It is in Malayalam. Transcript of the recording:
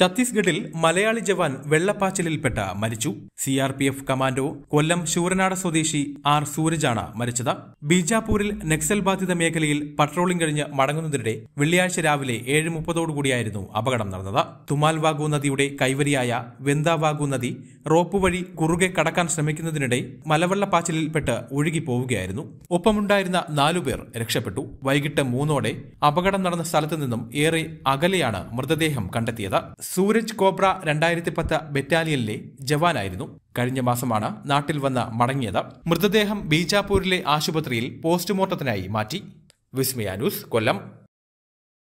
ഛത്തീസ്ഗഡിൽ മലയാളി ജവാൻ വെള്ളപ്പാച്ചിലിൽപ്പെട്ട മരിച്ചു C R P F commando Kollam Sooranad സ്വദേശി ആർ സൂരജാണ് മരിച്ചത് ബീജാപൂരിൽ നക്സൽ ബാധിത മേഖലയിൽ പട്രോളിംഗ് കഴിഞ്ഞ് മടങ്ങുന്നതിനിടെ വെള്ളിയാഴ്ച രാവിലെ ഏഴ് മുപ്പതോടുകൂടിയായിരുന്നു അപകടം നടന്നത് തുമാൽവാഗു നദിയുടെ കൈവരിയായ വെന്താവാഗു നദി റോപ്പ് വഴി കുറുകെ കടക്കാൻ ശ്രമിക്കുന്നതിനിടെ മലവെള്ളപ്പാച്ചിലിൽപ്പെട്ട് ഒഴുകിപ്പോവുകയായിരുന്നു ഒപ്പമുണ്ടായിരുന്ന നാലുപേർ രക്ഷപ്പെട്ടു വൈകിട്ട് മൂന്നോടെ അപകടം നടന്ന സ്ഥലത്തു നിന്നും ഏറെ അകലെയാണ് മൃതദേഹം കണ്ടെത്തിയത് സൂരജ് കോബ്ര രണ്ടായിരത്തി പത്ത് ബറ്റാലിയനിലെ ജവാനായിരുന്നു കഴിഞ്ഞ മാസമാണ് നാട്ടിൽ വന്ന് മടങ്ങിയത് മൃതദേഹം ബീജാപൂരിലെ ആശുപത്രിയിൽ പോസ്റ്റ്മോർട്ടത്തിനായി മാറ്റി വിസ്മയാനൂസ് കൊല്ലം